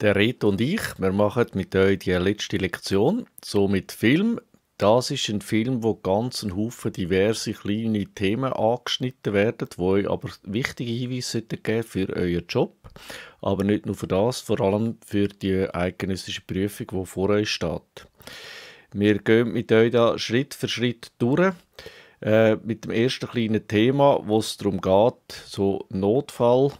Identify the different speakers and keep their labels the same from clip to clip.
Speaker 1: der Reto und ich, wir machen mit euch die letzte Lektion, so mit Film. Das ist ein Film, wo ganz ein Haufen diverse kleine Themen angeschnitten werden, wo euch aber wichtige Hinweise geben für euren Job. Aber nicht nur für das, vor allem für die eidgenössische Prüfung, die vor euch steht. Wir gehen mit euch da Schritt für Schritt durch. Äh, mit dem ersten kleinen Thema, wo es darum geht, so Notfall-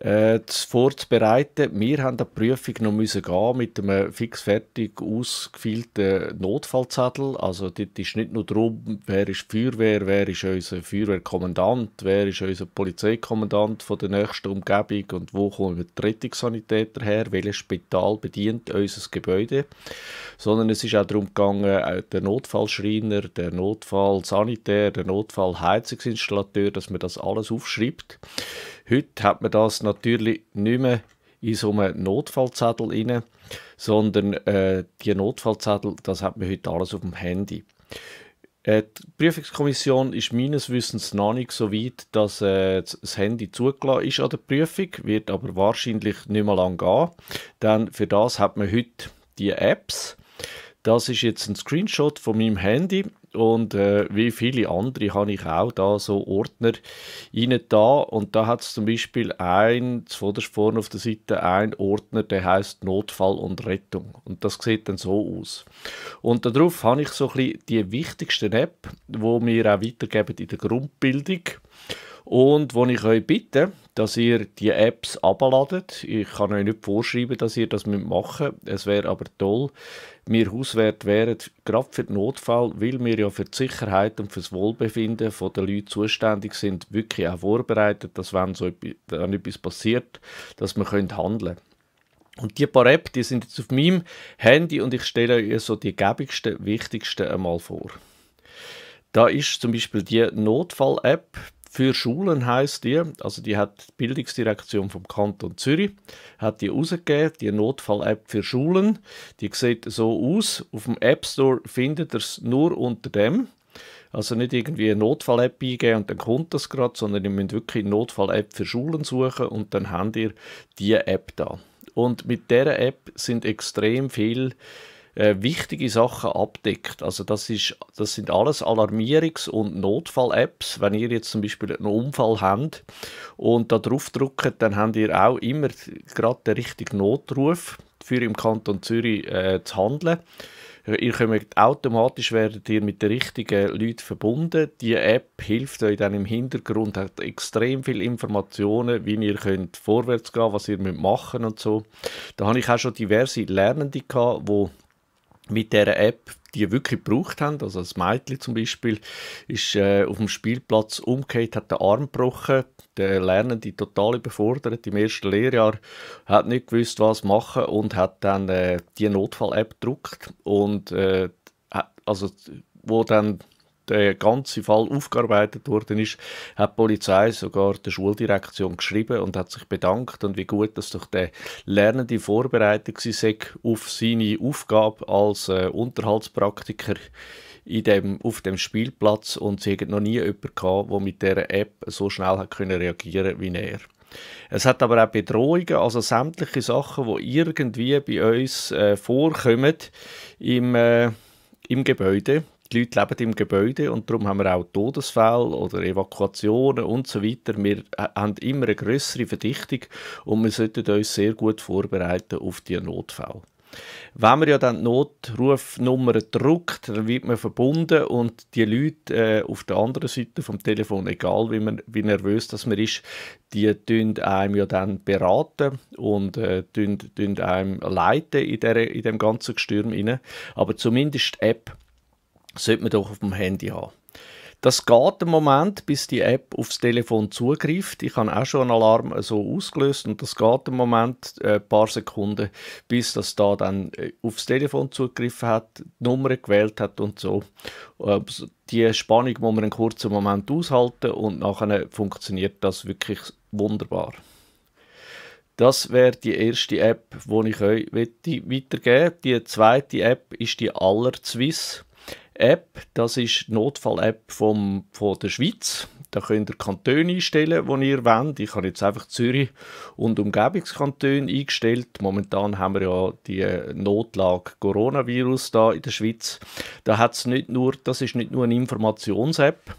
Speaker 1: äh, vorzubereiten. Wir haben die Prüfung noch müssen gehen mit einem fix fertig ausgefeilten Notfallzettel. Also dort ist nicht nur darum, wer ist die Feuerwehr, wer ist unser Feuerwehrkommandant, wer ist unser Polizeikommandant von der nächsten Umgebung und wo kommen die Rettungssanitäter her, welches Spital bedient unser Gebäude, sondern es ist auch darum gegangen, äh, der Notfallschreiner, der Notfallsanitär, der Notfallheizungsinstallateur, dass man das alles aufschreibt Heute hat man das natürlich nicht mehr in so einem Notfallzettel rein, sondern äh, die Notfallzettel, das hat man heute alles auf dem Handy. Äh, die Prüfungskommission ist meines Wissens noch nicht so weit, dass äh, das Handy zugelassen ist an der Prüfung, wird aber wahrscheinlich nicht mehr lange gehen, denn für das hat man heute die Apps. Das ist jetzt ein Screenshot von meinem Handy und äh, wie viele andere habe ich auch da so Ordner rein da. Und da hat es zum Beispiel ein, vorderst vorne auf der Seite, ein Ordner, der heißt Notfall und Rettung. Und das sieht dann so aus. Und darauf habe ich so ein bisschen die wichtigsten App, die wir auch weitergeben in der Grundbildung. Und wo ich euch bitte, dass ihr die Apps abladet. Ich kann euch nicht vorschreiben, dass ihr das machen müsst. Es wäre aber toll, wir hauswert wären, gerade für den Notfall, weil wir ja für die Sicherheit und für das Wohlbefinden der Leute zuständig sind, wirklich auch vorbereitet, dass wenn so etwas, wenn etwas passiert, dass wir können handeln können. Und die paar Apps, die sind jetzt auf meinem Handy und ich stelle euch so die gäbigsten, wichtigsten einmal vor. Da ist zum Beispiel die Notfall-App für Schulen heißt die, also die hat die Bildungsdirektion vom Kanton Zürich, hat die rausgegeben, die Notfall-App für Schulen. Die sieht so aus. Auf dem App Store findet ihr es nur unter dem. Also nicht irgendwie eine Notfall-App eingeben und dann kommt das gerade, sondern ihr müsst wirklich eine Notfall-App für Schulen suchen und dann habt ihr diese App da. Und mit dieser App sind extrem viele äh, wichtige Sachen abdeckt. Also das, ist, das sind alles Alarmierungs- und Notfall-Apps. Wenn ihr jetzt zum Beispiel einen Unfall habt und da drauf drückt, dann habt ihr auch immer gerade den richtigen Notruf für im Kanton Zürich äh, zu handeln. Ihr könnt automatisch werdet ihr mit den richtigen Leuten verbunden. Die App hilft euch dann im Hintergrund, hat extrem viele Informationen, wie ihr könnt vorwärts gehen, was ihr machen müsst und so. Da habe ich auch schon diverse Lernende gehabt, die mit dieser App, die wirklich gebraucht haben, also das Mädchen zum Beispiel, ist äh, auf dem Spielplatz umgekehrt, hat den Arm gebrochen, der Lernende total überfordert im ersten Lehrjahr, hat nicht gewusst, was machen und hat dann äh, die Notfall-App gedruckt und äh, also wo dann der ganze Fall aufgearbeitet worden ist, hat die Polizei sogar der Schuldirektion geschrieben und hat sich bedankt und wie gut, das durch der Lernende vorbereitet war auf seine Aufgabe als äh, Unterhaltspraktiker in dem, auf dem Spielplatz und sie hatten noch nie jemanden gehabt, der mit dieser App so schnell hat können reagieren wie er. Es hat aber auch Bedrohungen, also sämtliche Sachen, die irgendwie bei uns äh, vorkommen im, äh, im Gebäude die Leute leben im Gebäude und darum haben wir auch Todesfälle oder Evakuationen und so weiter. Wir haben immer eine größere Verdichtung und wir sollten uns sehr gut vorbereiten auf die Notfälle. Wenn man ja dann die Notrufnummer drückt, dann wird man verbunden und die Leute äh, auf der anderen Seite vom Telefon, egal wie, man, wie nervös das man ist, die tun einem ja dann beraten und äh, tun, tun einem leiten in, der, in dem ganzen Gestürm rein. Aber zumindest die App sollte man doch auf dem Handy haben. Das geht einen Moment, bis die App aufs Telefon zugreift. Ich habe auch schon einen Alarm so ausgelöst und das geht einen Moment, ein äh, paar Sekunden, bis das da dann äh, aufs Telefon zugegriffen hat, die Nummer gewählt hat und äh, so. Die Spannung muss man einen kurzen Moment aushalten und nachher funktioniert das wirklich wunderbar. Das wäre die erste App, die ich euch weitergeben möchte. Die zweite App ist die Aller Swiss. App, das ist die Notfall-App von der Schweiz. Da könnt ihr Kantone einstellen, die ihr wollt. Ich habe jetzt einfach Zürich und Umgebungskantone eingestellt. Momentan haben wir ja die Notlage Coronavirus da in der Schweiz. Da hat's nicht nur, das ist nicht nur eine Informations-App,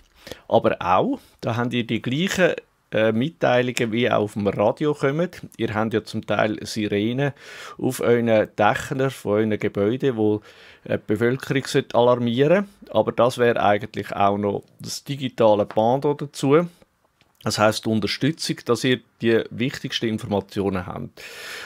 Speaker 1: aber auch, da haben ihr die gleichen äh, Mitteilungen wie auch auf dem Radio kommen. Ihr habt ja zum Teil Sirenen auf euren Dächern von euren Gebäuden, wo äh, die Bevölkerung alarmieren sollte. Aber das wäre eigentlich auch noch das digitale Band dazu das heißt Unterstützung, dass ihr die wichtigsten Informationen habt.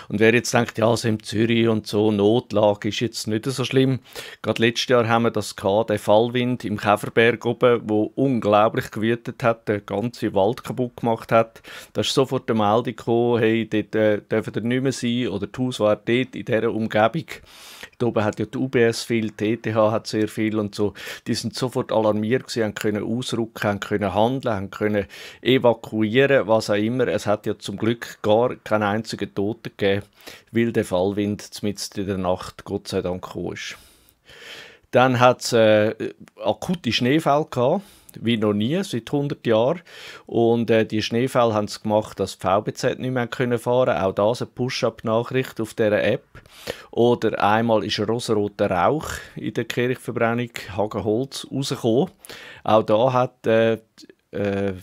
Speaker 1: Und wer jetzt denkt, ja, also in Zürich und so, Notlage ist jetzt nicht so schlimm. Gerade letztes Jahr haben wir das gehabt, den Fallwind im Käferberg oben, wo unglaublich gewütet hat, den ganzen Wald kaputt gemacht hat. Da ist sofort eine Meldung gekommen, hey, dort äh, dürfen ihr nicht mehr sein oder das Haus war dort in dieser Umgebung. Da oben hat ja die UBS viel, die ETH hat sehr viel und so. Die sind sofort alarmiert gewesen, haben können ausrücken, haben können handeln, haben können evakuieren, was auch immer. Es hat ja zum Glück gar keinen einzigen Toten gegeben, weil der Fallwind mitten in der Nacht Gott sei Dank gekommen ist. Dann hat es äh, akute Schneefälle gehabt wie noch nie, seit 100 Jahren. Und äh, die Schneefälle haben es gemacht, dass die VBZ nicht mehr können fahren Auch das eine Push-Up-Nachricht auf dieser App. Oder einmal ist rosaroter Rauch in der Kirchverbrennung Hagenholz rausgekommen. Auch da hat äh, äh,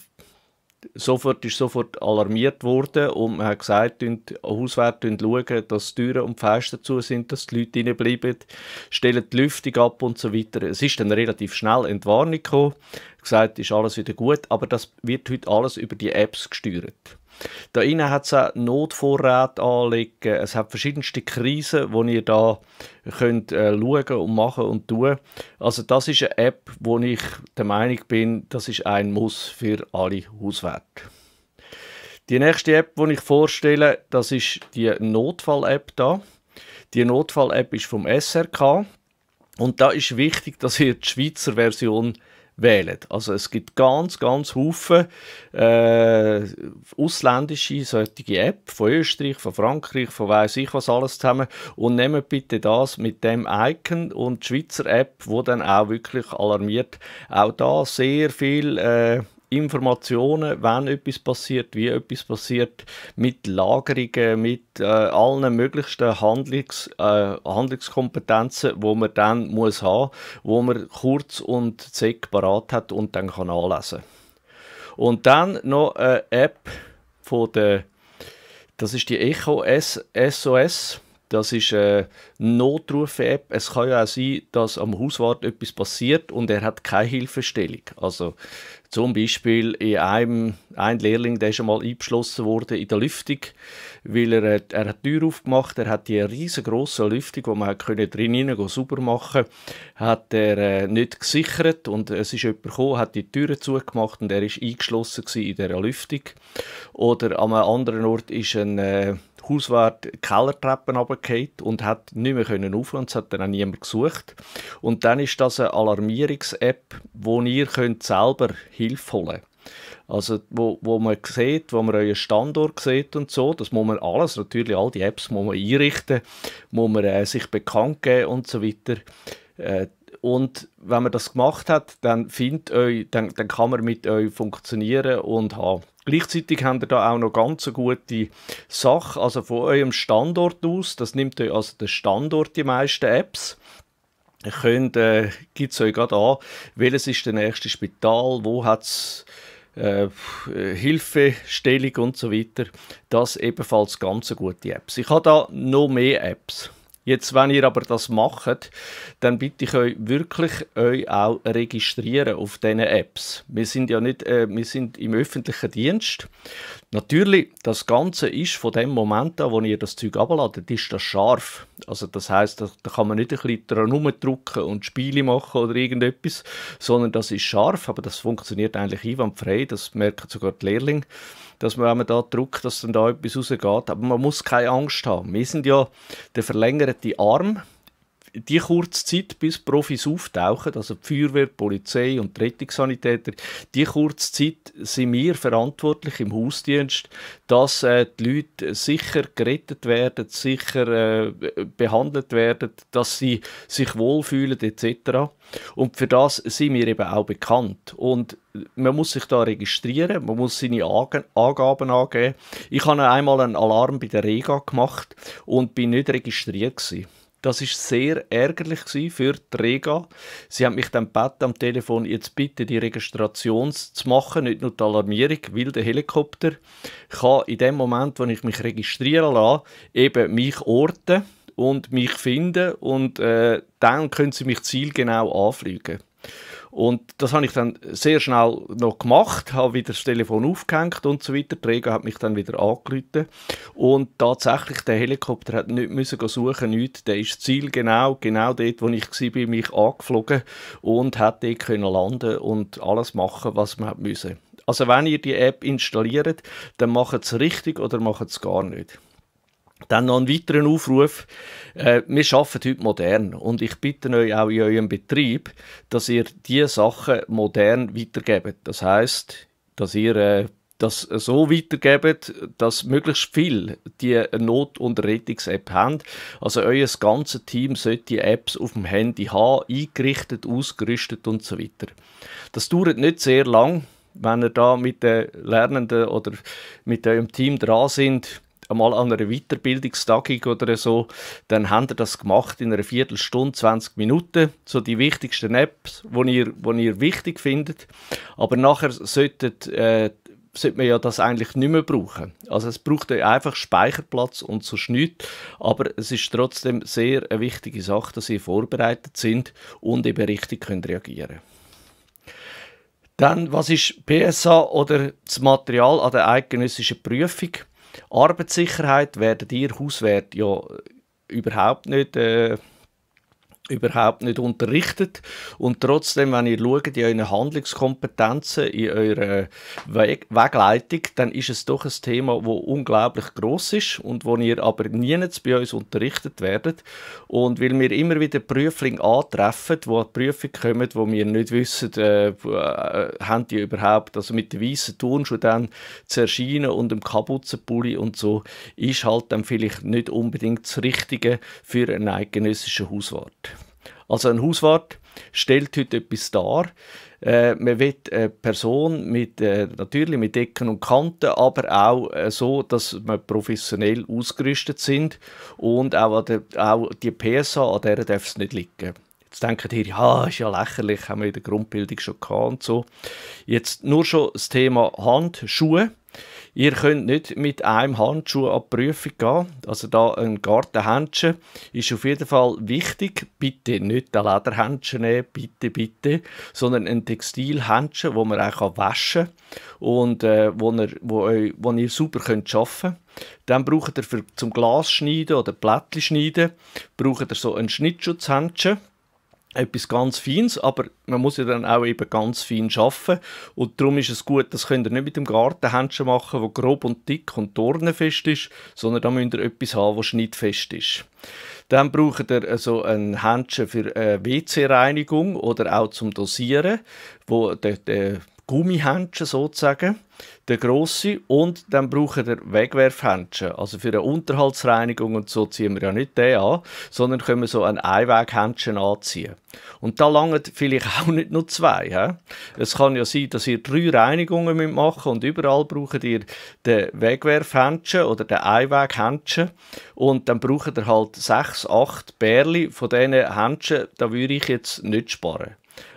Speaker 1: sofort ist sofort alarmiert worden und man hat gesagt, Hauswerte schauen, dass die Türen und die Fenster zu sind, dass die Leute hineinbleiben, stellen die Lüftung ab und so weiter. Es ist dann relativ schnell Entwarnung gekommen, gesagt, ist alles wieder gut, aber das wird heute alles über die Apps gesteuert. Da innen hat es auch Notvorräte anlegen. Es hat verschiedenste Krisen, die ihr da könnt äh, schauen und machen und tun. Also das ist eine App, wo ich der Meinung bin, das ist ein Muss für alle Hauswerte. Die nächste App, die ich vorstelle, das ist die Notfall-App da. Die Notfall-App ist vom SRK. Und da ist wichtig, dass ihr die Schweizer Version wählen. Also es gibt ganz, ganz viele äh, ausländische solche App von Österreich, von Frankreich, von weiß ich was alles zusammen und nehmt bitte das mit dem Icon und die Schweizer App, wo dann auch wirklich alarmiert, auch da sehr viel äh, Informationen, wenn etwas passiert, wie etwas passiert, mit Lagerungen, mit äh, allen möglichen Handlungs, äh, Handlungskompetenzen, wo man dann muss haben, wo man kurz und zack parat hat und dann kann anlesen. Und dann noch eine App von der, das ist die Echo S SOS das ist eine Notruf-App. Es kann ja auch sein, dass am Hauswart etwas passiert und er hat keine Hilfestellung. Also zum Beispiel in einem ein Lehrling, der schon mal eingeschlossen wurde in der Lüftung, weil er, er hat die Tür aufgemacht, er hat die riesengroße Lüftung, wo man hat können drin hinein super machen, hat er äh, nicht gesichert und es ist jemand gekommen, hat die Türen zugemacht und er ist eingeschlossen in der Lüftung. Oder an einem anderen Ort ist ein äh, Hauswart Kellertreppen runtergefallen und hat nicht mehr können aufhören und es hat dann auch niemand gesucht. Und dann ist das eine Alarmierungs-App, wo ihr könnt selber Hilfe holen könnt. Also, wo, wo man sieht, wo man euren Standort sieht und so, das muss man alles, natürlich all die Apps muss man einrichten, muss man äh, sich bekannt geben und so weiter. Äh, und wenn man das gemacht hat, dann, findet euch, dann, dann kann man mit euch funktionieren und haben. Gleichzeitig habt ihr da auch noch ganz eine gute Sache, also von eurem Standort aus, das nimmt euch also den Standort die meisten Apps. Ihr könnt, äh, gibt es euch gerade an, welches ist der nächste Spital, wo hat es äh, äh, Hilfestellung und so weiter. Das ebenfalls ganz gute Apps. Ich habe da noch mehr Apps. Jetzt, wenn ihr aber das macht, dann bitte ich euch wirklich euch auch registrieren auf diesen Apps. Wir sind ja nicht, äh, wir sind im öffentlichen Dienst. Natürlich, das Ganze ist von dem Moment an, wo ihr das Zeug abladet, ist das scharf. Also das heißt, da, da, kann man nicht ein bisschen dran rumdrücken und Spiele machen oder irgendetwas, sondern das ist scharf, aber das funktioniert eigentlich einwandfrei, das merken sogar die Lehrlinge, dass man, wenn man da drückt, dass dann da etwas rausgeht. Aber man muss keine Angst haben. Wir sind ja der verlängerte Arm die kurze Zeit, bis Profis auftauchen, also die Feuerwehr, die Polizei und die Rettungssanitäter, die kurze Zeit sind wir verantwortlich im Hausdienst, dass äh, die Leute sicher gerettet werden, sicher äh, behandelt werden, dass sie sich wohlfühlen etc. Und für das sind wir eben auch bekannt. Und man muss sich da registrieren, man muss seine Angaben angeben. Ich habe einmal einen Alarm bei der Rega gemacht und bin nicht registriert gewesen. Das ist sehr ärgerlich für die Rega. Sie haben mich dann gebeten am Telefon, jetzt bitte die Registration zu machen, nicht nur die Alarmierung, weil der Helikopter kann in dem Moment, wo ich mich registrieren lasse, eben mich orten und mich finden und äh, dann können sie mich zielgenau anfliegen. Und das habe ich dann sehr schnell noch gemacht, habe wieder das Telefon aufgehängt und so weiter. Träger hat mich dann wieder angerufen. Und tatsächlich, der Helikopter hat nicht müssen suchen, nichts. Der ist Ziel genau genau dort, wo ich war, mich angeflogen und hat dort können landen und alles machen, was man musste. Also wenn ihr die App installiert, dann macht es richtig oder macht es gar nicht. Dann noch einen weiteren Aufruf. Äh, wir arbeiten heute modern und ich bitte euch auch in eurem Betrieb, dass ihr diese Sachen modern weitergebt. Das heißt, dass ihr äh, das so weitergebt, dass möglichst viel die Not- und Rettungs-App haben. Also euer ganzes Team sollte die Apps auf dem Handy haben, eingerichtet, ausgerüstet und so weiter. Das dauert nicht sehr lang, wenn ihr da mit den Lernenden oder mit eurem Team dran sind einmal an einer Weiterbildungstagung oder so, dann habt ihr das gemacht in einer Viertelstunde, 20 Minuten, so die wichtigsten Apps, die ihr, die ihr wichtig findet. Aber nachher solltet, äh, sollte man ja das eigentlich nicht mehr brauchen. Also es braucht ja einfach Speicherplatz und so nichts, aber es ist trotzdem sehr eine wichtige Sache, dass ihr vorbereitet sind und eben richtig könnt reagieren Dann, was ist PSA oder das Material an der eidgenössischen Prüfung? Arbeitssicherheit werden ihr Hauswert ja überhaupt nicht äh, überhaupt nicht unterrichtet. Und trotzdem, wenn ihr schaut in euren Handlungskompetenzen, in eurer Weg Wegleitung, dann ist es doch ein Thema, wo unglaublich groß ist und wo ihr aber nie bei uns unterrichtet werdet. Und weil wir immer wieder Prüflinge antreffen, die an die Prüfung kommen, wo wir nicht wissen, äh, äh, haben die überhaupt, also mit der weißen Turnschuhe dann zu erscheinen und dem Kapuzenpulli und so, ist halt dann vielleicht nicht unbedingt das Richtige für einen eidgenössischen Hauswart. Also ein Hauswart stellt heute etwas dar. Äh, man will eine Person mit, äh, natürlich mit Ecken und Kanten, aber auch äh, so, dass wir professionell ausgerüstet sind und auch, der, auch die PSA, an der darf es nicht liegen. Jetzt denkt ihr, ja, ist ja lächerlich, haben wir in der Grundbildung schon gehabt und so. Jetzt nur schon das Thema Handschuhe Ihr könnt nicht mit einem Handschuh an die Prüfung gehen. Also da ein Gartenhandschuh ist auf jeden Fall wichtig. Bitte nicht den Lederhandschuh nehmen, bitte, bitte, sondern ein Textilhandschuh, wo man auch waschen kann und äh, wo, ihr, wo, euch, äh, wo ihr super könnt arbeiten könnt. Dann braucht ihr für, zum Glas schneiden oder Blättchen schneiden, braucht ihr so einen Schnittschutzhandschuh etwas ganz Feins, aber man muss ja dann auch eben ganz fein schaffen und darum ist es gut, das könnt ihr nicht mit dem Gartenhändchen machen, wo grob und dick und dornenfest ist, sondern da müsst ihr etwas haben, das schnittfest ist. Dann braucht ihr also ein Händchen für äh, WC-Reinigung oder auch zum Dosieren, wo der, der Gummihändchen sozusagen, der grosse, und dann brauchen wir Wegwerfhändchen. Also für eine Unterhaltsreinigung und so ziehen wir ja nicht den an, sondern können wir so ein Einweghändchen anziehen. Und da langen vielleicht auch nicht nur zwei. He? Es kann ja sein, dass ihr drei Reinigungen machen müsst und überall braucht ihr den Wegwerfhändchen oder den Einweghändchen und dann braucht ihr halt sechs, acht Bärli von diesen Händchen, da würde ich jetzt nicht sparen.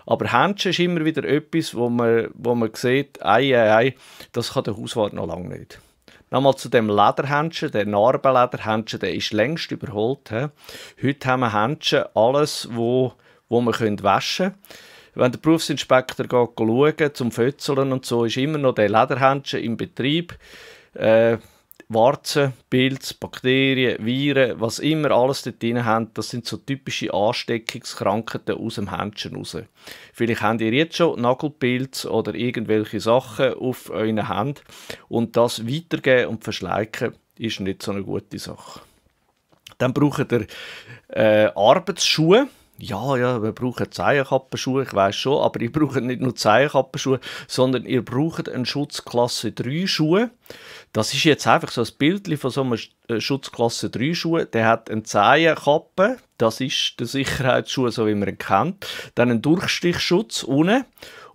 Speaker 1: Aber Händchen ist immer wieder etwas, wo man, wo man sieht, ei, ei, ei, das kann der Hauswart noch lange nicht. Nochmal zu dem Lederhändchen, der Narbenlederhändchen, der ist längst überholt. He. Heute haben wir Händchen, alles, wo, wo man können waschen könnte. Wenn der Berufsinspektor geht, schaut, zum Fötzeln und so, ist immer noch der Lederhändchen im Betrieb. Äh, Warzen, Pilz, Bakterien, Viren, was immer alles dort drin haben, das sind so typische Ansteckungskrankheiten aus dem Händchen raus. Vielleicht habt ihr jetzt schon Nagelpilz oder irgendwelche Sachen auf euren Händen und das weitergeben und verschleiken ist nicht so eine gute Sache. Dann braucht ihr äh, Arbeitsschuhe ja, ja, wir brauchen Zehenkappenschuhe, ich weiß schon, aber ihr braucht nicht nur Zehenkappenschuhe, sondern ihr braucht einen Schutzklasse 3 Schuhe. Das ist jetzt einfach so ein Bild von so einem äh, Schutzklasse 3 Schuh. Der hat einen Zehenkappen, das ist der Sicherheitsschuh, so wie man ihn kennt. Dann einen Durchstichschutz unten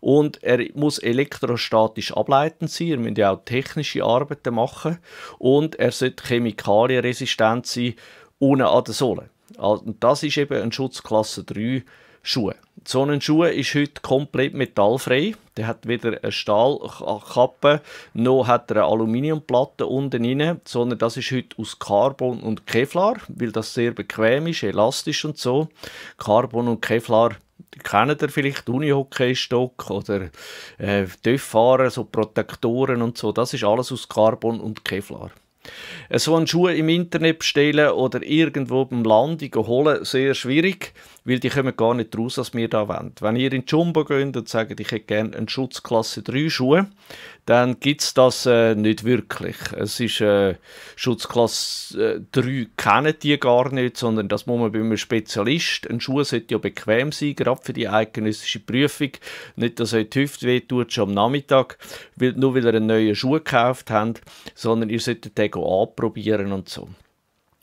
Speaker 1: und er muss elektrostatisch ableitend sein, er muss ja auch technische Arbeiten machen und er sollte chemikalienresistent sein, ohne an der Sohle. Und das ist eben ein Schutzklasse 3 Schuh. So ein Schuh ist heute komplett metallfrei. Der hat weder eine Stahlkappe noch hat er eine Aluminiumplatte unten drin, sondern das ist heute aus Carbon und Kevlar, weil das sehr bequem ist, elastisch und so. Carbon und Kevlar kennt ihr vielleicht Unihockeystock oder äh, Töfffahrer, so Protektoren und so. Das ist alles aus Carbon und Kevlar. So einen Schuh im Internet bestellen oder irgendwo beim Land holen, sehr schwierig, weil die kommen gar nicht raus, was wir da wollen. Wenn ihr in Jumbo geht und sagt, ich hätte gerne einen Schutzklasse 3 Schuh, dann gibt es das äh, nicht wirklich. Es ist äh, Schutzklasse 3 äh, kennen die gar nicht, sondern das muss man bei einem Spezialist. Ein Schuh sollte ja bequem sein, gerade für die eidgenössische Prüfung. Nicht, dass euch die Hüfte wehtut schon am Nachmittag, weil, nur weil ihr einen neuen Schuh gekauft habt, sondern ihr solltet den den anprobieren und so.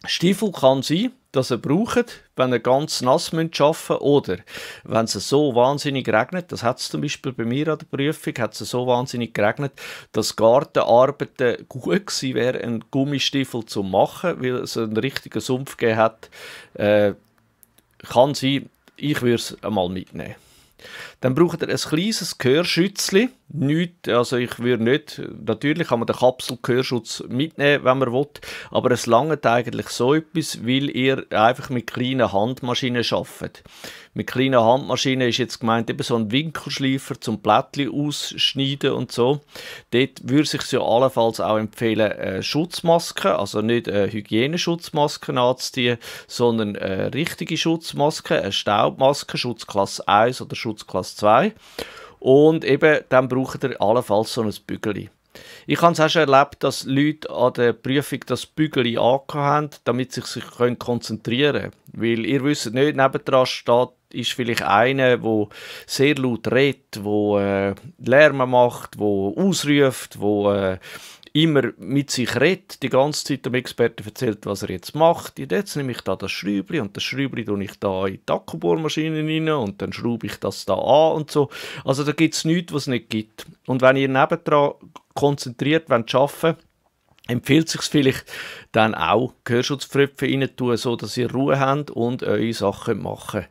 Speaker 1: Stiefel kann sein, dass er braucht, wenn er ganz nass arbeiten müsst oder wenn es so wahnsinnig regnet, das hat es zum Beispiel bei mir an der Prüfung, hat es so wahnsinnig geregnet, dass Gartenarbeiten gut gewesen wäre, einen Gummistiefel zu machen, weil es einen richtigen Sumpf gegeben hat. Äh, kann sein, ich würde es einmal mitnehmen. Dann braucht ihr ein kleines Gehörschützli. Nicht, also ich würde nicht, natürlich kann man den Kapselgehörschutz mitnehmen, wenn man will, aber es langt eigentlich so etwas, weil ihr einfach mit kleinen Handmaschinen arbeitet. Mit kleinen Handmaschinen ist jetzt gemeint eben so ein Winkelschleifer zum Blättli ausschneiden und so. Dort würde es ja allenfalls auch empfehlen, äh, Schutzmasken, also nicht äh, Hygieneschutzmasken anzuziehen, sondern äh, richtige Schutzmasken, eine Staubmaske, Schutzklasse 1 oder Schutzklasse Klasse 2. Und eben, dann braucht ihr allenfalls so ein Bügeli. Ich habe es auch schon erlebt, dass Leute an der Prüfung das Bügeli haben, damit sie sich konzentrieren können. Weil ihr wisst nicht, nebendran steht, ist vielleicht einer, der sehr laut redet, der äh, Lärm macht, der ausruft, der äh, immer mit sich redet, die ganze Zeit dem Experten erzählt, was er jetzt macht. Jetzt nehme ich da das Schrübli und das Schrübli tue ich da in die Akkubohrmaschine rein und dann schraube ich das da an und so. Also da gibt es nichts, was es nicht gibt. Und wenn ihr nebendran konzentriert arbeiten wollt empfiehlt sich vielleicht dann auch Gehörschutzfröpfe rein tun, so dass ihr Ruhe habt und eure Sachen machen könnt.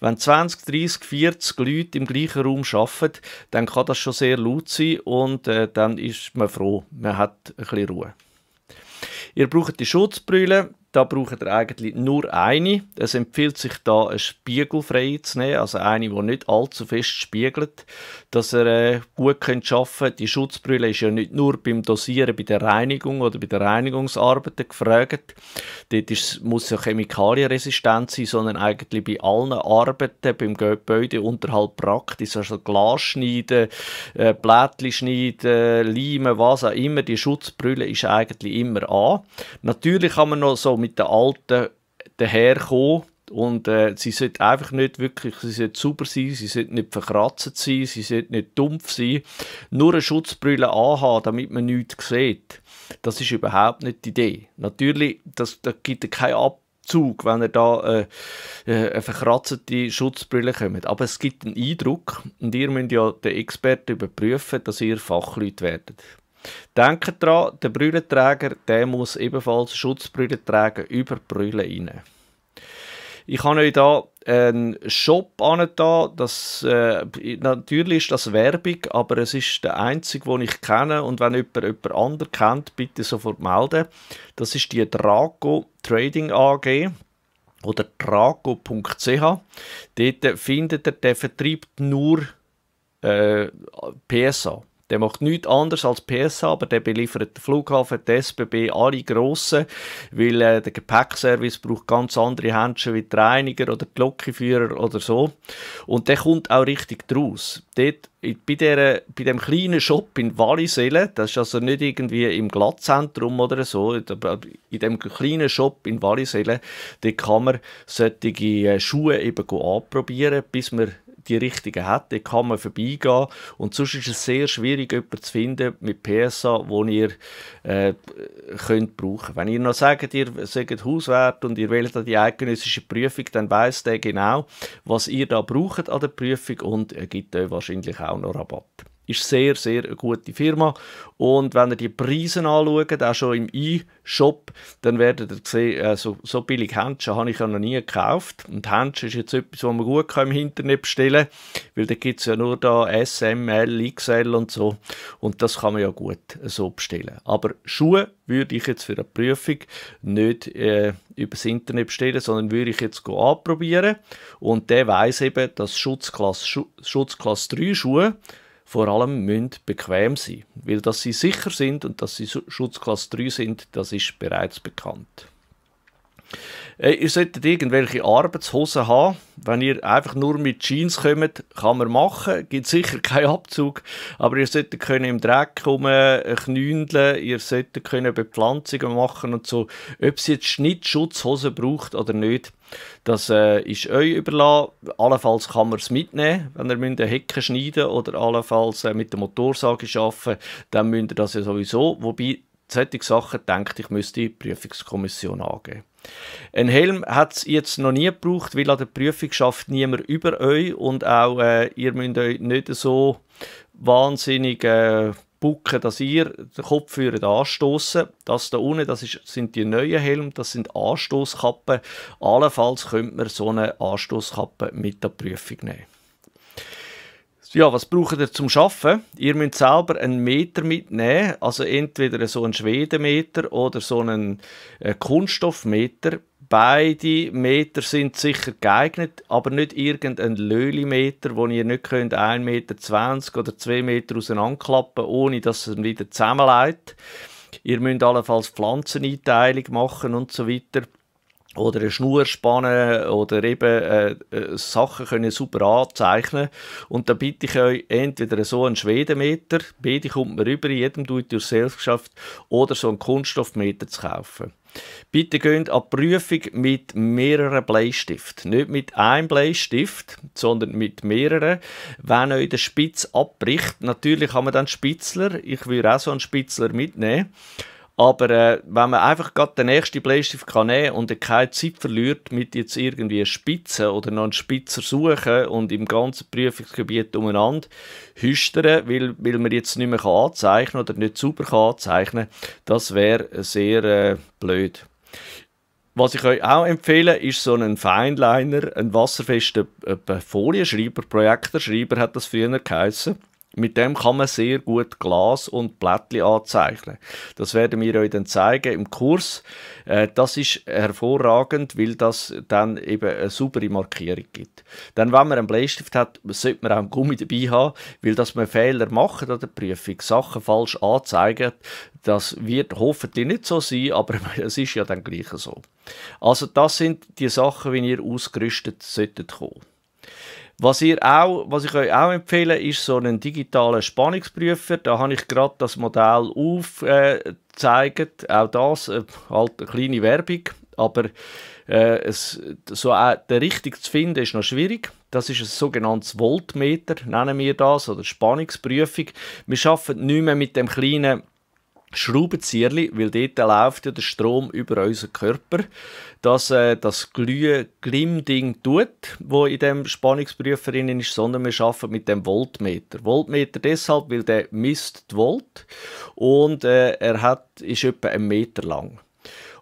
Speaker 1: Wenn 20, 30, 40 Leute im gleichen Raum arbeiten, dann kann das schon sehr laut sein und äh, dann ist man froh, man hat ein bisschen Ruhe. Ihr braucht die Schutzbrille, da braucht ihr eigentlich nur eine. Es empfiehlt sich da, einen Spiegel zu nehmen, also eine, die nicht allzu fest spiegelt, dass ihr äh, gut arbeiten könnt. Die Schutzbrille ist ja nicht nur beim Dosieren, bei der Reinigung oder bei der Reinigungsarbeiten gefragt. Dort ist, muss ja chemikalienresistent sein, sondern eigentlich bei allen Arbeiten, beim Gebäude unterhalb praktisch, also Glas schneiden, äh, Blättchen schneiden, Leimen, was auch immer. Die Schutzbrille ist eigentlich immer an. Natürlich haben wir noch so mit den Alten daherkommen. Und äh, sie sollten einfach nicht wirklich, sie super sein, sie sollten nicht verkratzt sein, sie sollten nicht dumpf sein. Nur eine Schutzbrille anhaben, damit man nichts sieht, das ist überhaupt nicht die Idee. Natürlich, das, das gibt es keinen Abzug, wenn er da äh, äh, eine verkratzte Schutzbrille kommt. Aber es gibt einen Eindruck und ihr müsst ja den Experten überprüfen, dass ihr Fachleute werdet. Denkt daran, der Brüllenträger der muss ebenfalls Schutzbrille tragen über die Brille rein. Ich habe euch hier einen Shop angetan. Das, äh, natürlich ist das Werbung, aber es ist der einzige, den ich kenne. Und wenn jemand jemand anderen kennt, bitte sofort melden. Das ist die Draco Trading AG oder draco.ch. Dort findet ihr der vertreibt nur äh, PSA. Der macht nichts anderes als PSA, aber der beliefert den Flughafen, die SBB, alle grossen, weil äh, der Gepäckservice braucht ganz andere Händchen wie die Reiniger oder die Lokführer oder so. Und der kommt auch richtig draus. Dort bei, der, bei dem kleinen Shop in Wallisellen, das ist also nicht irgendwie im Glattzentrum oder so, in dem kleinen Shop in Wallisellen, da kann man solche äh, Schuhe eben anprobieren, bis man die richtigen hat, dann kann man vorbeigehen. Und sonst ist es sehr schwierig, jemanden zu finden mit PSA, den ihr äh, könnt brauchen Wenn ihr noch sagt, ihr seid Hauswert und ihr wählt die eidgenössische Prüfung, dann weiss der genau, was ihr da braucht an der Prüfung und er gibt euch wahrscheinlich auch noch Rabatt ist sehr, sehr eine gute Firma. Und wenn ihr die Preise anschaut, auch schon im E-Shop, dann werdet ihr sehen, äh, so, also, so billig Handschuhe habe ich ja noch nie gekauft. Und Handschuhe ist jetzt etwas, was man gut kann im Internet bestellen kann, weil da gibt es ja nur da SML, XL und so. Und das kann man ja gut so bestellen. Aber Schuhe würde ich jetzt für eine Prüfung nicht äh, übers Internet bestellen, sondern würde ich jetzt anprobieren. Und der weiß eben, dass Schutzklasse, Schu Schutzklasse 3 Schuhe vor allem müssen bequem sein. Weil dass sie sicher sind und dass sie Schutzklasse 3 sind, das ist bereits bekannt. Äh, ihr solltet irgendwelche Arbeitshosen haben. Wenn ihr einfach nur mit Jeans kommt, kann man machen. Gibt sicher keinen Abzug. Aber ihr solltet können im Dreck äh, knündeln, ihr solltet können Bepflanzungen machen und so. Ob es jetzt Schnittschutzhosen braucht oder nicht, das äh, ist euch überlassen. Allenfalls kann man es mitnehmen, wenn ihr müsst eine Hecke schneiden oder allenfalls äh, mit der Motorsage arbeiten, dann müsst ihr das ja sowieso. Wobei, solche Sachen, denkt ich, müsste die Prüfungskommission angeben. Ein Helm hat es jetzt noch nie gebraucht, weil an der Prüfung schafft niemand über euch und auch äh, ihr müsst euch nicht so wahnsinnig äh, bucken, dass ihr den Kopf Kopfhörer anstoßen. Das da unten, das ist, sind die neuen Helme, das sind Anstoßkappen. Allenfalls könnte man so eine Anstoßkappe mit der Prüfung nehmen. Ja, was braucht ihr zum Schaffen? Ihr müsst selber einen Meter mitnehmen, also entweder so einen Schwedenmeter oder so einen äh, Kunststoffmeter. Beide Meter sind sicher geeignet, aber nicht irgendein Löhlimeter, wo ihr nicht könnt 1,20 Meter oder 2 Meter auseinanderklappen, ohne dass es wieder zusammenleitet. Ihr müsst allenfalls Pflanzeneinteilung machen und so weiter oder eine Schnur spannen oder eben äh, äh, Sachen können super anzeichnen und da bitte ich euch entweder so einen Schwedenmeter, beide kommt man rüber, jedem tut yourself geschafft oder so einen Kunststoffmeter zu kaufen. Bitte geht an die Prüfung mit mehreren Bleistiften. Nicht mit einem Bleistift, sondern mit mehreren. Wenn euch der Spitz abbricht, natürlich haben wir dann Spitzler. Ich würde auch so einen Spitzler mitnehmen. Aber äh, wenn man einfach gerade den nächsten Bleistift kann nehmen und keine Zeit verliert mit jetzt irgendwie Spitzen oder noch einen Spitzer suchen und im ganzen Prüfungsgebiet umeinander hüstern, weil, weil man jetzt nicht mehr anzeichnen kann oder nicht super anzeichnen kann, das wäre äh, sehr äh, blöd. Was ich euch auch empfehle, ist so einen Feinliner, einen wasserfesten äh, Folienschreiber, Projektorschreiber hat das früher geheißen mit dem kann man sehr gut Glas und Blättchen anzeichnen. Das werden wir euch dann zeigen im Kurs. Äh, das ist hervorragend, weil das dann eben eine saubere Markierung gibt. Dann, wenn man einen Bleistift hat, sollte man auch einen Gummi dabei haben, weil dass man Fehler macht an der Prüfung, Sachen falsch anzeigen, das wird hoffentlich nicht so sein, aber es ist ja dann gleich so. Also das sind die Sachen, wie ihr ausgerüstet solltet kommen. Was, ihr auch, was ich euch auch empfehle, ist so einen digitalen Spannungsprüfer. Da habe ich gerade das Modell aufgezeigt. Äh, auch das, äh, halt eine kleine Werbung. Aber äh, es, so äh, den richtig zu finden, ist noch schwierig. Das ist ein sogenanntes Voltmeter, nennen wir das, oder Spannungsprüfung. Wir arbeiten nicht mehr mit dem kleinen Schraubenzieherli, weil dort läuft ja der Strom über unseren Körper, dass äh, das Glühen Glimmding tut, wo in dem Spannungsprüfer ist, sondern wir arbeiten mit dem Voltmeter. Voltmeter deshalb, weil der misst die Volt und äh, er hat, ist etwa einen Meter lang.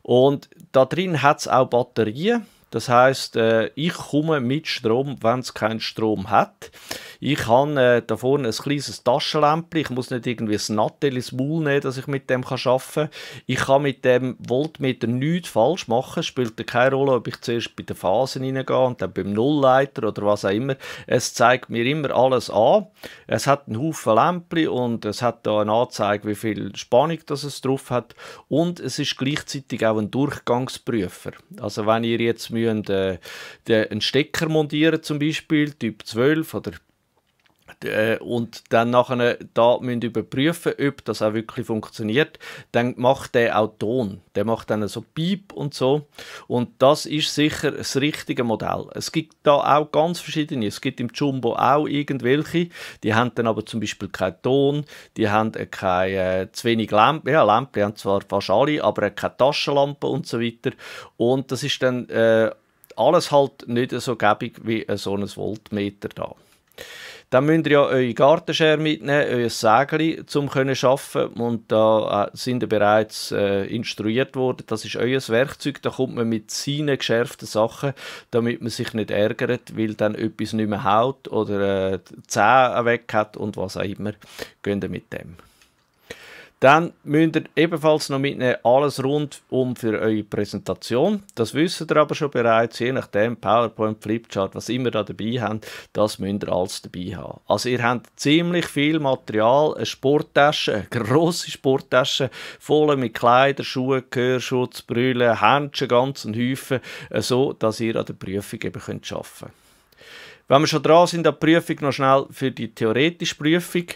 Speaker 1: Und da drin hat es auch Batterien, das heißt, äh, ich komme mit Strom, wenn es keinen Strom hat. Ich habe äh, da vorne ein kleines Taschenlämpchen. Ich muss nicht irgendwie ein Nattel ins Maul nehmen, dass ich mit dem kann arbeiten kann. Ich kann mit dem Voltmeter nichts falsch machen. Es spielt keine Rolle, ob ich zuerst bei den Phasen hineingehe und dann beim Nullleiter oder was auch immer. Es zeigt mir immer alles an. Es hat einen Haufen Lämpchen und es hat da eine Anzeige, wie viel Spannung das es drauf hat. Und es ist gleichzeitig auch ein Durchgangsprüfer. Also wenn ihr jetzt müssen, äh, einen Stecker montieren zum Beispiel, Typ 12 oder äh, und dann nachher da müssen überprüfen, ob das auch wirklich funktioniert, dann macht der auch Ton. Der macht dann so Piep und so. Und das ist sicher das richtige Modell. Es gibt da auch ganz verschiedene. Es gibt im Jumbo auch irgendwelche. Die haben dann aber zum Beispiel keinen Ton, die haben äh, keine, äh, zu wenig Lampen. Ja, Lampen haben zwar fast alle, aber keine Taschenlampe und so weiter. Und das ist dann äh, alles halt nicht so gäbig wie so ein Voltmeter da. Dann müsst ihr ja eure Gartenschere mitnehmen, euer Sägeli, um zu arbeiten. Und da äh, sind ihr bereits äh, instruiert worden. Das ist euer Werkzeug. Da kommt man mit seinen geschärften Sachen, damit man sich nicht ärgert, weil dann etwas nicht mehr haut oder äh, Zähne weg hat und was auch immer. Gehen wir mit dem. Dann müsst ihr ebenfalls noch mitnehmen, alles rund um für eure Präsentation. Das wisst ihr aber schon bereits, je nachdem, PowerPoint, Flipchart, was immer da dabei habt, das müsst ihr alles dabei haben. Also ihr habt ziemlich viel Material, eine Sporttasche, eine grosse Sporttasche, voll mit Kleider, Schuhe, Gehörschutz, Brille, Händchen, ganzen Häufen, äh, so dass ihr an der Prüfung eben arbeiten könnt. Wenn wir schon dran sind an der Prüfung, noch schnell für die theoretische Prüfung.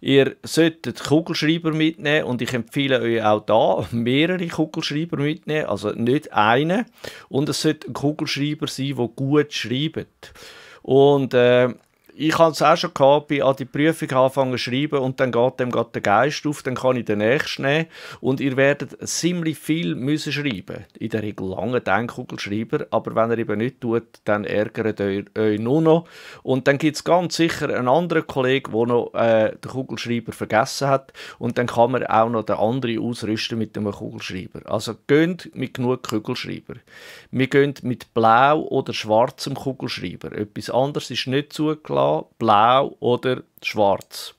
Speaker 1: Ihr solltet Kugelschreiber mitnehmen und ich empfehle euch auch da mehrere Kugelschreiber mitnehmen, also nicht einen. Und es sollte ein Kugelschreiber sein, der gut schreibt. Und äh, ich hatte es auch schon gehabt, bin an die Prüfung anfangen zu schreiben und dann geht dem der Geist auf, dann kann ich den nächsten nehmen und ihr werdet ziemlich viel müssen schreiben. In der Regel lange Denkkugelschreiber, aber wenn ihr eben nicht tut, dann ärgert ihr euch nur noch. Und dann gibt es ganz sicher einen anderen Kollegen, der noch äh, den Kugelschreiber vergessen hat und dann kann man auch noch den anderen ausrüsten mit dem Kugelschreiber. Also geht mit genug Kugelschreiber. Wir gehen mit blau oder schwarzem Kugelschreiber. Etwas anderes ist nicht zugelassen blau oder schwarz.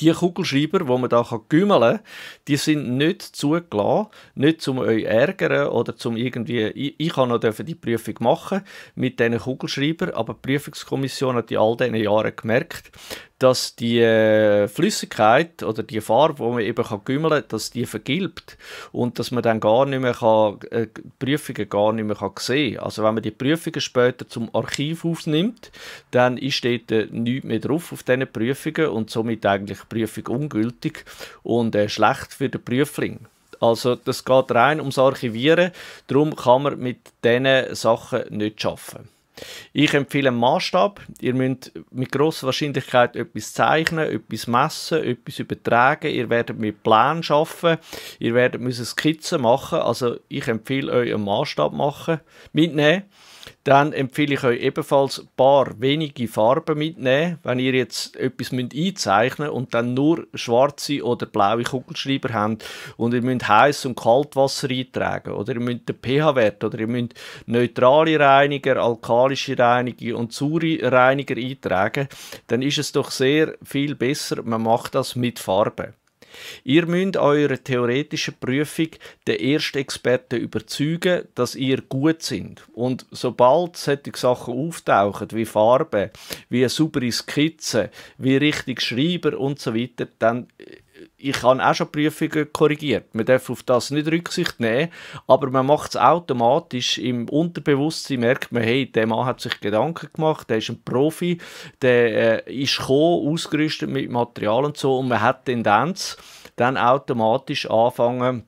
Speaker 1: Die Kugelschreiber, die man hier gümmeln kann, die sind nicht zugelassen, nicht zum euch ärgern oder zum irgendwie, ich, ich kann noch die Prüfung machen mit diesen Kugelschreiber, aber die Prüfungskommission hat in all diesen Jahren gemerkt, dass die äh, Flüssigkeit oder die Farbe, die man eben gümmeln kann, dass die vergilbt und dass man dann gar nicht mehr kann, äh, Prüfungen gar nicht mehr kann sehen kann. Also wenn man die Prüfungen später zum Archiv aufnimmt, dann ist dort äh, nichts mehr drauf auf diesen Prüfungen und somit eigentlich die Prüfung ungültig und äh, schlecht für den Prüfling. Also das geht rein ums Archivieren, darum kann man mit diesen Sachen nicht arbeiten. Ich empfehle einen Maßstab. Ihr müsst mit großer Wahrscheinlichkeit etwas zeichnen, etwas messen, etwas übertragen. Ihr werdet mit Plänen arbeiten. Ihr werdet Skizzen machen. Also ich empfehle euch einen Maßstab machen, mitnehmen dann empfehle ich euch ebenfalls ein paar wenige Farben mitnehmen. Wenn ihr jetzt etwas einzeichnen müsst und dann nur schwarze oder blaue Kugelschreiber habt und ihr müsst heiß und Kaltwasser eintragen oder ihr müsst den pH-Wert oder ihr müsst neutrale Reiniger, alkalische Reiniger und saure Reiniger eintragen, dann ist es doch sehr viel besser, man macht das mit Farben. Ihr müsst eurer theoretischen Prüfung den Erstexperten überzeugen, dass ihr gut sind. Und sobald solche Sachen auftauchen, wie Farbe, wie eine saubere Skizze, wie richtig Schreiber und so weiter, dann ich habe auch schon Prüfungen korrigiert. Man darf auf das nicht Rücksicht nehmen, aber man macht es automatisch. Im Unterbewusstsein merkt man, hey, der Mann hat sich Gedanken gemacht, der ist ein Profi, der äh, ist gekommen, ausgerüstet mit Material und so und man hat Tendenz, dann automatisch anfangen,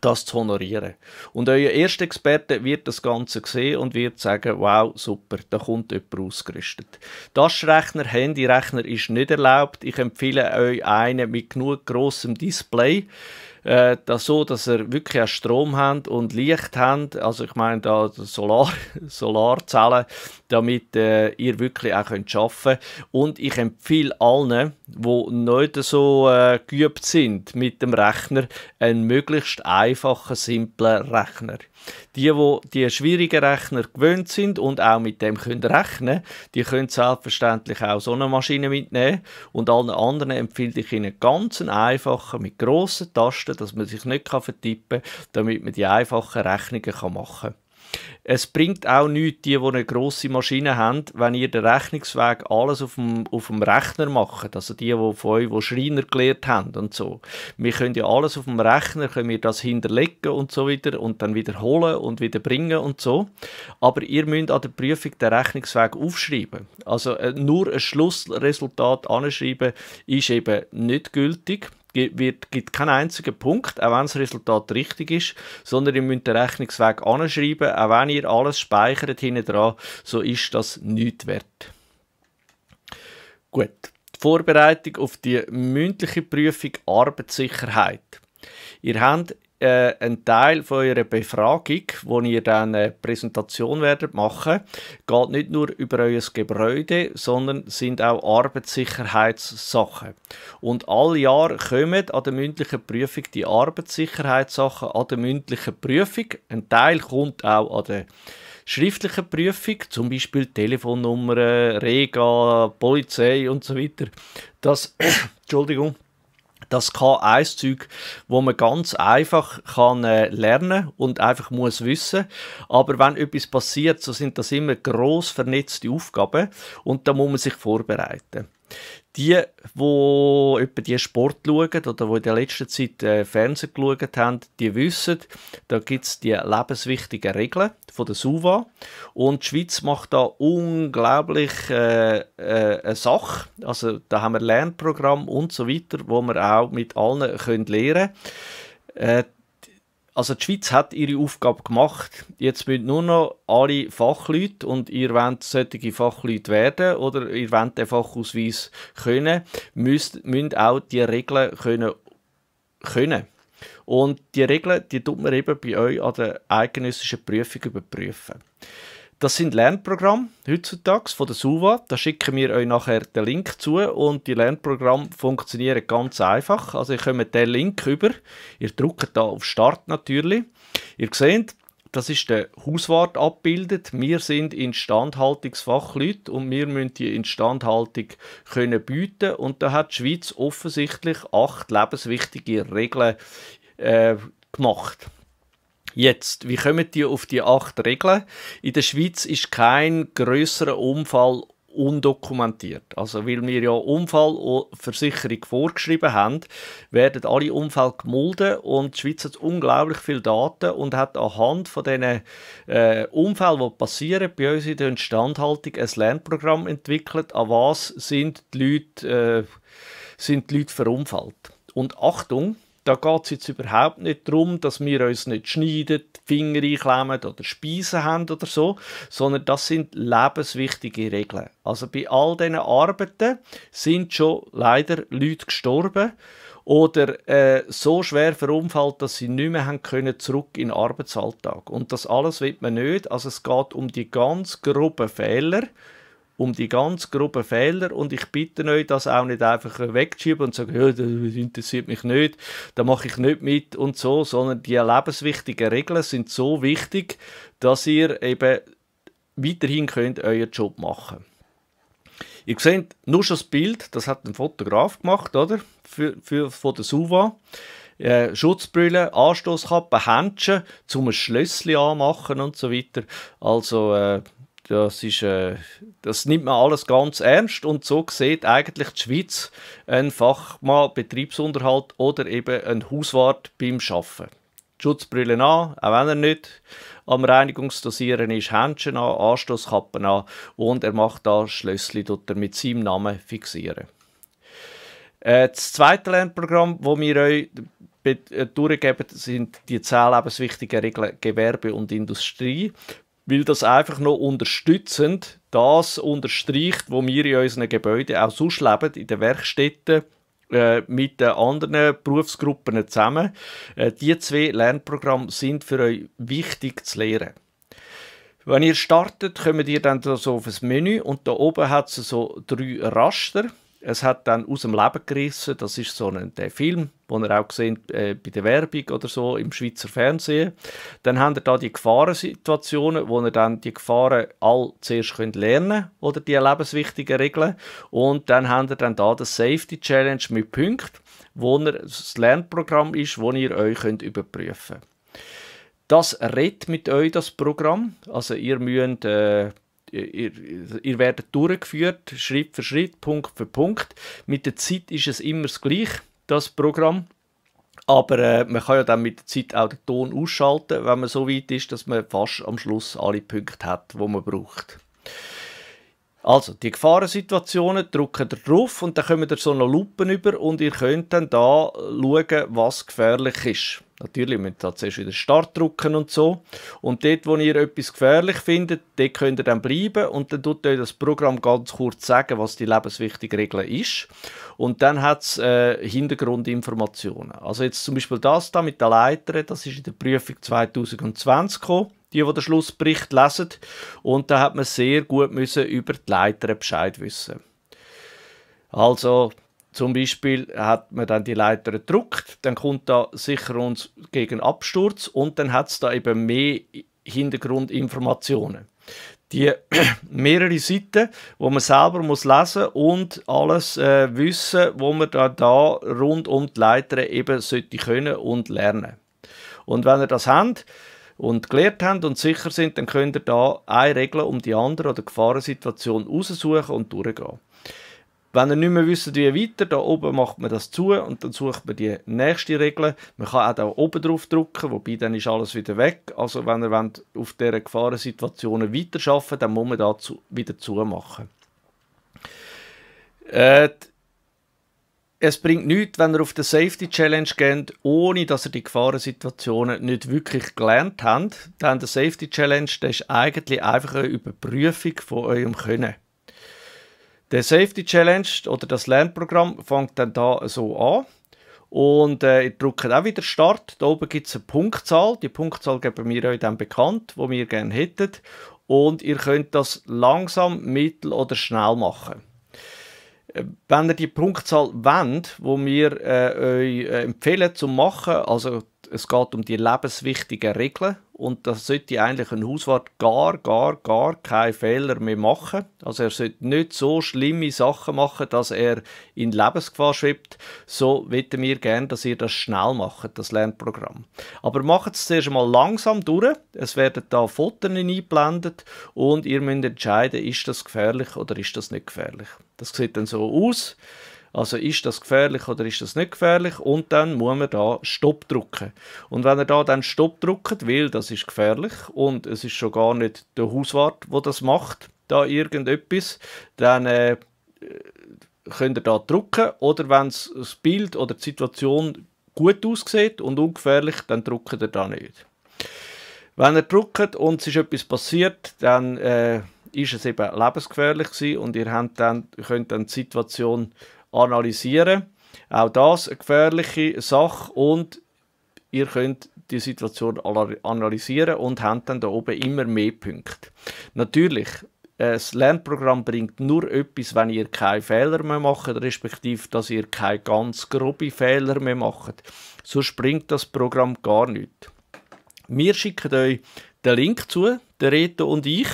Speaker 1: das zu honorieren. Und euer erster Experte wird das Ganze sehen und wird sagen, wow, super, da kommt jemand ausgerüstet. Taschenrechner, Handyrechner ist nicht erlaubt. Ich empfehle euch einen mit genug grossem Display, äh, so, dass er wirklich auch Strom haben und Licht haben, also ich meine da Solar, Solarzellen, damit äh, ihr wirklich auch könnt arbeiten könnt. Und ich empfehle allen, die nicht so äh, geübt sind mit dem Rechner, einen möglichst einfachen, simplen Rechner. Die, wo die schwierigen Rechner gewöhnt sind und auch mit dem können rechnen die können selbstverständlich auch so eine Maschine mitnehmen. Und allen anderen empfehle ich Ihnen ganz einfachen, mit grossen Tasten, dass man sich nicht vertippen kann, damit man die einfachen Rechnungen machen kann. Es bringt auch nichts, die, die eine grosse Maschine haben, wenn ihr den Rechnungsweg alles auf dem, auf dem Rechner macht. Also die, die von euch die Schreiner gelernt haben und so. Wir können ja alles auf dem Rechner, können wir das hinterlegen und so wieder und dann wiederholen und wieder bringen und so. Aber ihr müsst an der Prüfung den Rechnungsweg aufschreiben. Also äh, nur ein Schlussresultat anschreiben ist eben nicht gültig wird, gibt keinen einzigen Punkt, auch wenn das Resultat richtig ist, sondern ihr müsst den Rechnungsweg anschreiben, auch wenn ihr alles speichert hinten dran, so ist das nicht wert. Gut. Die Vorbereitung auf die mündliche Prüfung Arbeitssicherheit. Ihr habt äh, ein Teil von eurer Befragung, wo ihr dann eine Präsentation werdet machen, geht nicht nur über euer Gebäude, sondern sind auch Arbeitssicherheitssachen. Und all Jahr kommen an der mündlichen Prüfung die Arbeitssicherheitssachen an der mündlichen Prüfung. Ein Teil kommt auch an der schriftlichen Prüfung, zum Beispiel Telefonnummern, Rega, Polizei und so weiter. Das, Entschuldigung, das K1 Zeug, wo man ganz einfach kann äh, lernen und einfach muss wissen. Aber wenn etwas passiert, so sind das immer groß vernetzte Aufgaben und da muss man sich vorbereiten die, die etwa die Sport schauen oder die in der letzten Zeit äh, Fernsehen geschaut haben, die wissen, da gibt es die lebenswichtigen Regeln von der SUVA und die Schweiz macht da unglaublich äh, äh, eine Sache, also da haben wir Lernprogramme und so weiter, wo wir auch mit allen können lernen können. Äh, also die Schweiz hat ihre Aufgabe gemacht. Jetzt müssen nur noch alle Fachleute und ihr wollt solche Fachleute werden oder ihr wollt den Fachausweis können, müsst, müsst auch die Regeln können. können. Und die Regeln, die tut man eben bei euch an der eidgenössischen Prüfung überprüfen. Das sind Lernprogramme heutzutage von der SUVA. Da schicken wir euch nachher den Link zu und die Lernprogramme funktionieren ganz einfach. Also ihr kommt den Link über, ihr drückt da auf Start natürlich. Ihr seht, das ist der Hauswart abbildet. Wir sind Instandhaltungsfachleute und wir müssen die Instandhaltung können bieten. Und da hat die Schweiz offensichtlich acht lebenswichtige Regeln äh, gemacht. Jetzt, wie kommen die auf die acht Regeln? In der Schweiz ist kein größerer Unfall undokumentiert. Also weil wir ja Unfallversicherung vorgeschrieben haben, werden alle Unfälle gemulden und die Schweiz hat unglaublich viele Daten und hat anhand von diesen äh, Unfällen, die passieren, bei uns in der Instandhaltung ein Lernprogramm entwickelt, an was sind die Leute, äh, sind die Leute verunfallt. Und Achtung, da geht es jetzt überhaupt nicht darum, dass wir uns nicht schneiden, Finger einklemmen oder Speisen haben oder so, sondern das sind lebenswichtige Regeln. Also bei all diesen Arbeiten sind schon leider Leute gestorben oder äh, so schwer verunfallt, dass sie nicht mehr haben können zurück in den Arbeitsalltag. Und das alles will man nicht. Also es geht um die ganz groben Fehler, um die ganz groben Fehler und ich bitte euch, das auch nicht einfach wegzuschieben und zu sagen, ja, das interessiert mich nicht, da mache ich nicht mit und so, sondern die lebenswichtigen Regeln sind so wichtig, dass ihr eben weiterhin könnt euren Job machen. Ihr seht nur schon das Bild, das hat ein Fotograf gemacht, oder? Für, für, von der Suva. Äh, Schutzbrille, Anstoßkappe, Händchen, zum ein Schlössli anmachen und so weiter. Also äh, das, ist, äh, das nimmt man alles ganz ernst und so sieht eigentlich die Schweiz ein Fachmann Betriebsunterhalt oder eben ein Hauswart beim Schaffen. Schutzbrillen an, auch wenn er nicht am Reinigungsdosieren ist, Händchen an, Anstoßkappen an und er macht da Schlössli mit seinem Namen fixieren. Äh, das zweite Lernprogramm, wo wir euch äh, durchgeben, sind die 10 lebenswichtigen Regeln Gewerbe und Industrie weil das einfach noch unterstützend das unterstreicht, wo wir in unseren Gebäuden auch sonst leben, in den Werkstätten äh, mit den anderen Berufsgruppen zusammen. Äh, die zwei Lernprogramme sind für euch wichtig zu lernen. Wenn ihr startet, kommt ihr dann so auf das Menü und da oben hat es so drei Raster. Es hat dann aus dem Leben gerissen. Das ist so ein der Film, den ihr auch gesehen äh, bei der Werbung oder so im Schweizer Fernsehen. Dann haben wir da die Gefahrensituationen, wo ihr dann die Gefahren all zuerst könnt lernen oder die lebenswichtigen Regeln. Und dann haben wir dann da das Safety Challenge mit Punkten, wo ihr, das Lernprogramm ist, wo ihr euch könnt überprüfen könnt. Das redet mit euch, das Programm. Also ihr müsst äh, ihr, ihr werdet durchgeführt, Schritt für Schritt, Punkt für Punkt. Mit der Zeit ist es immer das Gleiche, das Programm. Aber äh, man kann ja dann mit der Zeit auch den Ton ausschalten, wenn man so weit ist, dass man fast am Schluss alle Punkte hat, wo man braucht. Also, die Gefahrensituationen drücken ihr drauf und dann kommen ihr so eine Lupe über und ihr könnt dann da schauen, was gefährlich ist. Natürlich müsst halt ihr zuerst wieder Start drücken und so. Und dort, wo ihr etwas gefährlich findet, dort könnt ihr dann bleiben und dann tut euch das Programm ganz kurz sagen, was die lebenswichtige Regel ist. Und dann hat es äh, Hintergrundinformationen. Also jetzt zum Beispiel das da mit der Leiter, das ist in der Prüfung 2020 gekommen die, die den Schlussbericht lesen. Und da hat man sehr gut müssen über die Leiter Bescheid wissen. Also zum Beispiel hat man dann die Leiter gedruckt, dann kommt da sicher uns gegen Absturz und dann hat es da eben mehr Hintergrundinformationen. Die mehrere Seiten, wo man selber muss lesen und alles äh, wissen, wo man da, da rund um die Leiter eben sollte können und lernen. Und wenn ihr das habt, und gelernt habt und sicher sind, dann könnt ihr da eine Regel um die andere oder Gefahrensituation raussuchen und durchgehen. Wenn ihr nicht mehr wisst, wie weiter, da oben macht man das zu und dann sucht man die nächste Regel. Man kann auch da oben drauf drücken, wobei dann ist alles wieder weg. Also wenn ihr auf dieser Gefahrensituationen weiterarbeiten dann muss man da zu, wieder zumachen. Äh, es bringt nichts, wenn ihr auf der Safety Challenge geht, ohne dass ihr die Gefahrensituationen nicht wirklich gelernt habt. Denn der Safety Challenge der ist eigentlich einfach eine Überprüfung von eurem Können. Der Safety Challenge oder das Lernprogramm fängt dann da so an. Und äh, ihr drückt auch wieder Start. Da oben gibt es eine Punktzahl. Die Punktzahl geben wir euch dann bekannt, wo wir gerne hättet. Und ihr könnt das langsam, mittel oder schnell machen. Äh, wenn ihr die Punktzahl wendet, wo wir äh, euch äh, empfehlen zu machen, also es geht um die lebenswichtigen Regeln, und da sollte eigentlich ein Hauswart gar, gar, gar keine Fehler mehr machen. Also er sollte nicht so schlimme Sachen machen, dass er in Lebensgefahr schwebt. So wette wir gerne, dass ihr das schnell macht, das Lernprogramm. Aber macht es zuerst mal langsam durch. Es werden da Fotos eingeblendet und ihr müsst entscheiden, ist das gefährlich oder ist das nicht gefährlich. Das sieht dann so aus. Also ist das gefährlich oder ist das nicht gefährlich? Und dann muss man da Stopp drücken. Und wenn er da dann Stopp drückt, weil das ist gefährlich und es ist schon gar nicht der Hauswart, wo das macht, da irgendetwas, dann äh, könnt ihr da drücken oder wenn das Bild oder die Situation gut aussieht und ungefährlich, dann drückt ihr da nicht. Wenn ihr drückt und es ist etwas passiert, dann äh, ist es eben lebensgefährlich gewesen und ihr habt dann, könnt dann die Situation analysieren. Auch das eine gefährliche Sache und ihr könnt die Situation analysieren und habt dann da oben immer mehr Punkte. Natürlich, äh, das Lernprogramm bringt nur etwas, wenn ihr keine Fehler mehr macht, respektive, dass ihr keine ganz groben Fehler mehr macht. So springt das Programm gar nicht. Wir schicken euch den Link zu, der Reto und ich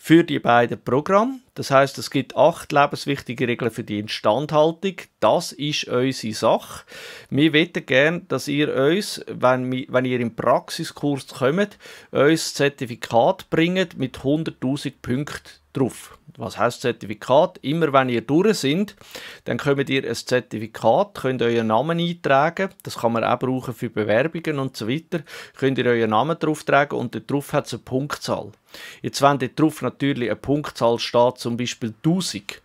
Speaker 1: für die beiden Programme. Das heißt, es gibt acht lebenswichtige Regeln für die Instandhaltung. Das ist unsere Sache. Wir wette gerne, dass ihr uns, wenn, wir, wenn, ihr im Praxiskurs kommt, uns Zertifikat bringt mit 100.000 Punkten drauf. Was heißt Zertifikat? Immer wenn ihr durch sind, dann könnt ihr ein Zertifikat, könnt euren Namen eintragen. Das kann man auch brauchen für Bewerbungen und so weiter. Könnt ihr euren Namen drauf tragen und darauf hat es eine Punktzahl. Jetzt, wenn drauf natürlich eine Punktzahl steht, zum Beispiel 1000,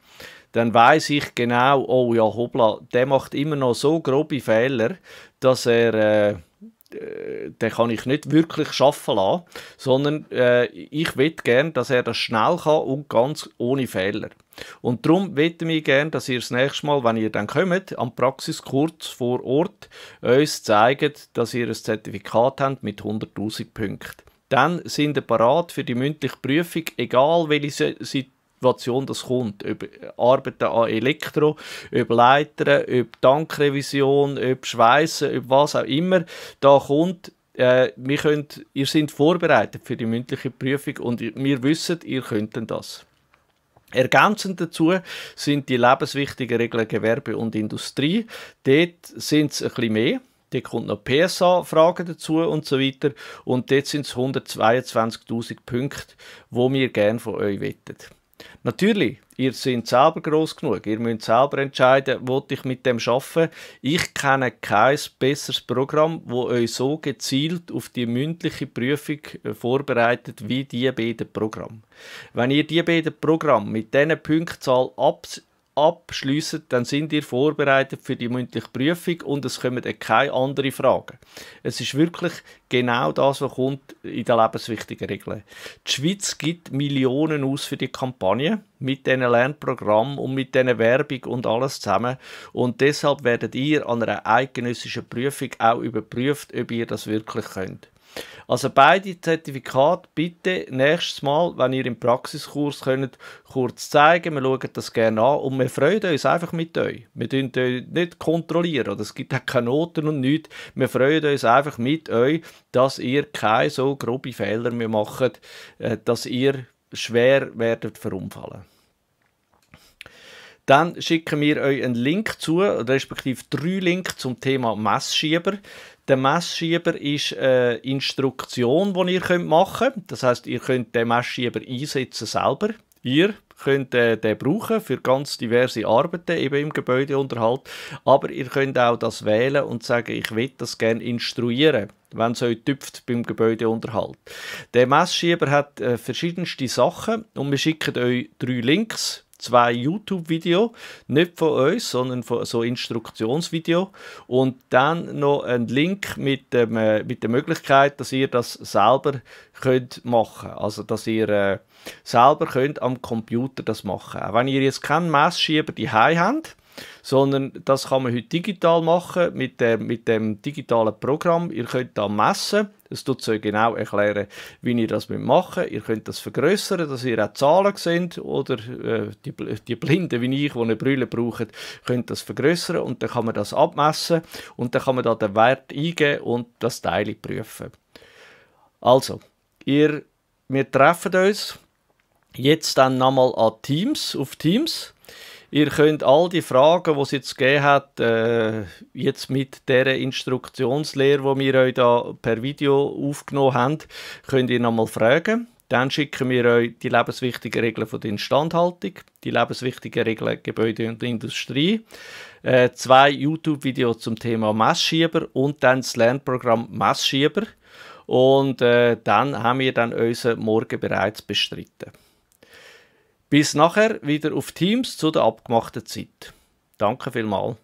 Speaker 1: dann weiß ich genau, oh ja, hoppla, der macht immer noch so grobe Fehler, dass er. Äh, äh, den kann ich nicht wirklich schaffen lassen, sondern äh, ich will gern, dass er das schnell kann und ganz ohne Fehler. Und darum wette ich gerne, dass ihr das nächste Mal, wenn ihr dann kommt, am Praxiskurs vor Ort uns zeigt, dass ihr ein Zertifikat habt mit 100.000 Punkten. Dann sind ihr parat für die mündliche Prüfung, egal welche Motivation das kommt. Über Arbeiten an Elektro, über Leitern, über Tankrevision, über Schweißen, über was auch immer. Da kommt äh, wir könnt, ihr seid vorbereitet für die mündliche Prüfung und wir wissen, ihr könnt das. Ergänzend dazu sind die lebenswichtigen Regeln Gewerbe und Industrie. Dort sind es ein bisschen mehr. Dort kommt noch PSA-Fragen dazu und so weiter. Und dort sind es 122.000 Punkte, wo wir gerne von euch wettet. Natürlich, ihr seid selber groß genug, ihr müsst selber entscheiden, wo ich mit dem schaffen. Ich kenne kein besseres Programm, wo euch so gezielt auf die mündliche Prüfung äh, vorbereitet wie die beiden Programme. Wenn ihr die beiden Programme mit diesen Punktzahl abs abschließt, dann sind ihr vorbereitet für die mündliche Prüfung und es kommen dann keine anderen Fragen. Es ist wirklich genau das, was kommt in den lebenswichtigen Regeln. Die Schweiz gibt Millionen aus für die Kampagne mit diesen Lernprogrammen und mit diesen Werbung und alles zusammen. Und deshalb werdet ihr an einer eidgenössischen Prüfung auch überprüft, ob ihr das wirklich könnt. Also beide Zertifikate bitte nächstes Mal, wenn ihr im Praxiskurs könnt, kurz zeigen. Wir schauen das gerne an und wir freuen uns einfach mit euch. Wir dürfen euch nicht kontrollieren oder es gibt auch keine Noten und nichts. Wir freuen uns einfach mit euch, dass ihr keine so grobe Fehler mehr macht, äh, dass ihr schwer werdet verunfallen dann schicken wir euch einen Link zu, respektive drei Links zum Thema Messschieber. Der Messschieber ist eine Instruktion, die ihr machen könnt. Das heißt, ihr könnt den Messschieber einsetzen selber. Ihr könnt äh, den brauchen für ganz diverse Arbeiten eben im Gebäudeunterhalt, aber ihr könnt auch das wählen und sagen, ich will das gerne instruieren, wenn es euch tüpft beim Gebäudeunterhalt. Der Messschieber hat äh, verschiedenste Sachen und wir schicken euch drei Links zwei YouTube-Video, nicht von uns, sondern von so Instruktionsvideo und dann noch ein Link mit, dem, äh, mit der Möglichkeit, dass ihr das selber könnt machen, also dass ihr äh, selber könnt am Computer das machen. Auch wenn ihr jetzt keinen Messschieber die habt, sondern das kann man heute digital machen mit dem, äh, mit dem digitalen Programm. Ihr könnt da messen es tut euch genau erklären, wie ihr das machen müsst. Ihr könnt das vergrößern, dass ihr auch Zahlen seht oder äh, die, die Blinden wie ich, die eine Brille brauchen, könnt das vergrößern und dann kann man das abmessen und dann kann man da den Wert eingeben und das Teil prüfen. Also, ihr, wir treffen uns jetzt dann nochmal an Teams, auf Teams Ihr könnt all die Fragen, die es jetzt gegeben hat, äh, jetzt mit der Instruktionslehre, die wir euch da per Video aufgenommen haben, könnt ihr nochmal fragen. Dann schicken wir euch die lebenswichtigen Regeln von der Instandhaltung, die lebenswichtigen Regeln Gebäude und Industrie, äh, zwei YouTube-Videos zum Thema Messschieber und dann das Lernprogramm Messschieber. Und äh, dann haben wir dann unseren Morgen bereits bestritten. Bis nachher wieder auf Teams zu der abgemachten Zeit. Danke vielmals.